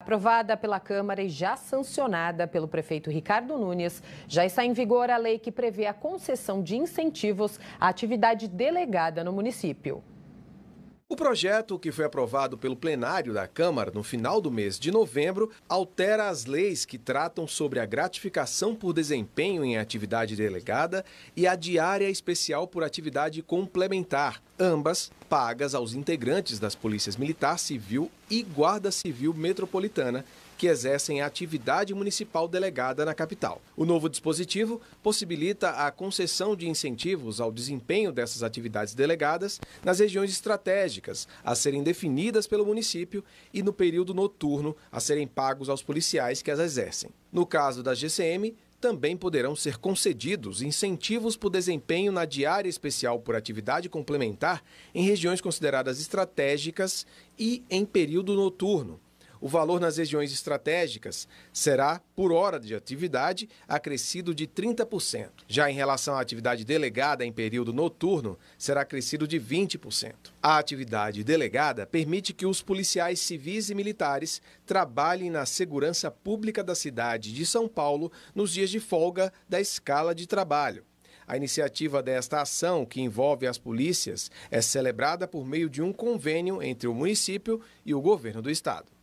Aprovada pela Câmara e já sancionada pelo prefeito Ricardo Nunes, já está em vigor a lei que prevê a concessão de incentivos à atividade delegada no município. O projeto, que foi aprovado pelo plenário da Câmara no final do mês de novembro, altera as leis que tratam sobre a gratificação por desempenho em atividade delegada e a diária especial por atividade complementar, ambas pagas aos integrantes das polícias militar, civil e guarda civil metropolitana que exercem a atividade municipal delegada na capital. O novo dispositivo possibilita a concessão de incentivos ao desempenho dessas atividades delegadas nas regiões estratégicas a serem definidas pelo município e no período noturno a serem pagos aos policiais que as exercem. No caso da GCM, também poderão ser concedidos incentivos por desempenho na diária especial por atividade complementar em regiões consideradas estratégicas e em período noturno, o valor nas regiões estratégicas será, por hora de atividade, acrescido de 30%. Já em relação à atividade delegada em período noturno, será acrescido de 20%. A atividade delegada permite que os policiais civis e militares trabalhem na segurança pública da cidade de São Paulo nos dias de folga da escala de trabalho. A iniciativa desta ação, que envolve as polícias, é celebrada por meio de um convênio entre o município e o governo do estado.